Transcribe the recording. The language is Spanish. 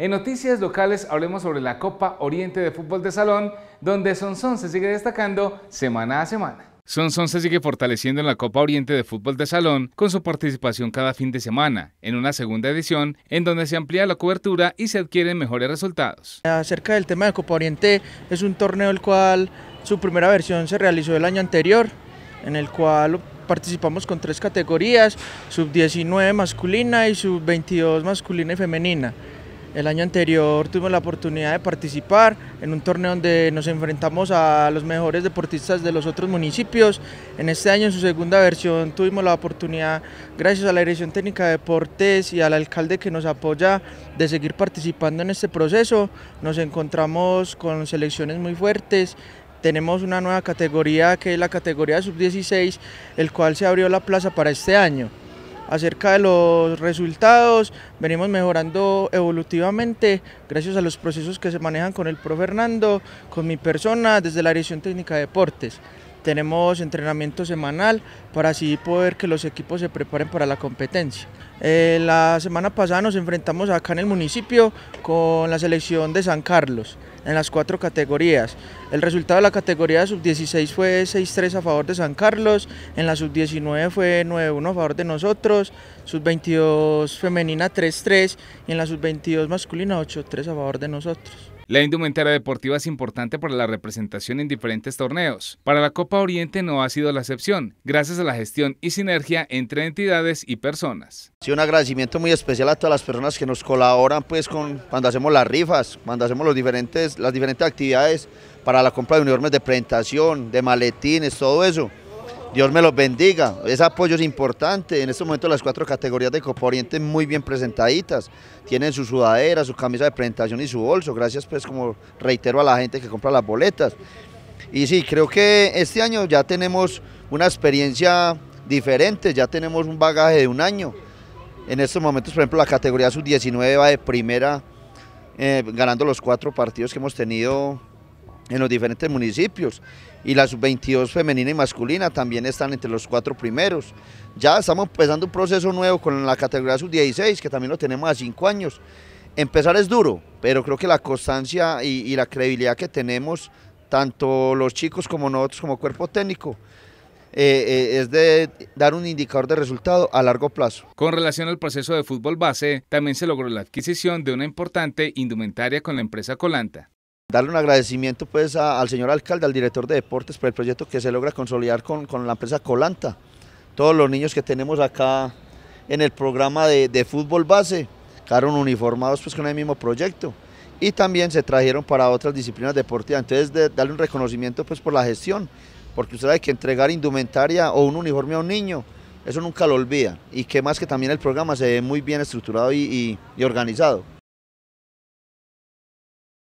En noticias locales hablemos sobre la Copa Oriente de Fútbol de Salón, donde Sonson se sigue destacando semana a semana. Sonson se sigue fortaleciendo en la Copa Oriente de Fútbol de Salón con su participación cada fin de semana, en una segunda edición en donde se amplía la cobertura y se adquieren mejores resultados. Acerca del tema de Copa Oriente, es un torneo el cual su primera versión se realizó el año anterior, en el cual participamos con tres categorías, sub-19 masculina y sub-22 masculina y femenina. El año anterior tuvimos la oportunidad de participar en un torneo donde nos enfrentamos a los mejores deportistas de los otros municipios. En este año, en su segunda versión, tuvimos la oportunidad, gracias a la Dirección Técnica de Deportes y al alcalde que nos apoya, de seguir participando en este proceso. Nos encontramos con selecciones muy fuertes, tenemos una nueva categoría que es la categoría sub-16, el cual se abrió la plaza para este año acerca de los resultados, venimos mejorando evolutivamente gracias a los procesos que se manejan con el pro Fernando, con mi persona, desde la Dirección Técnica de Deportes. Tenemos entrenamiento semanal para así poder que los equipos se preparen para la competencia. Eh, la semana pasada nos enfrentamos acá en el municipio con la selección de San Carlos en las cuatro categorías. El resultado de la categoría sub-16 fue 6-3 a favor de San Carlos, en la sub-19 fue 9-1 a favor de nosotros, sub-22 femenina 3-3 y en la sub-22 masculina 8-3 a favor de nosotros. La indumentaria deportiva es importante para la representación en diferentes torneos. Para la Copa Oriente no ha sido la excepción, gracias a la gestión y sinergia entre entidades y personas. Sí, un agradecimiento muy especial a todas las personas que nos colaboran pues con cuando hacemos las rifas, cuando hacemos los diferentes, las diferentes actividades para la compra de uniformes de presentación, de maletines, todo eso. Dios me los bendiga. Ese apoyo es importante. En estos momentos las cuatro categorías de Copa Oriente muy bien presentaditas. Tienen su sudadera, su camisa de presentación y su bolso. Gracias pues como reitero a la gente que compra las boletas. Y sí, creo que este año ya tenemos una experiencia diferente, ya tenemos un bagaje de un año. En estos momentos, por ejemplo, la categoría sub-19 va de primera, eh, ganando los cuatro partidos que hemos tenido en los diferentes municipios y las sub-22 femenina y masculina también están entre los cuatro primeros. Ya estamos empezando un proceso nuevo con la categoría sub-16 que también lo tenemos a cinco años. Empezar es duro, pero creo que la constancia y, la credibilidad que tenemos, tanto los chicos como nosotros como cuerpo técnico, eh, eh, es de dar un indicador de resultado a largo plazo. Con relación al proceso de fútbol base, también se logró la adquisición de una importante indumentaria con la empresa Colanta. Darle un agradecimiento pues al señor alcalde, al director de deportes por el proyecto que se logra consolidar con, la empresa Colanta. Todos los niños que tenemos acá en el programa de, fútbol base quedaron uniformados pues con el mismo proyecto y también se trajeron para otras disciplinas deportivas. Entonces darle un reconocimiento pues por la gestión, porque usted sabe que entregar indumentaria o un uniforme a un niño, eso nunca lo olvida. Y qué más que también el programa se ve muy bien estructurado y organizado.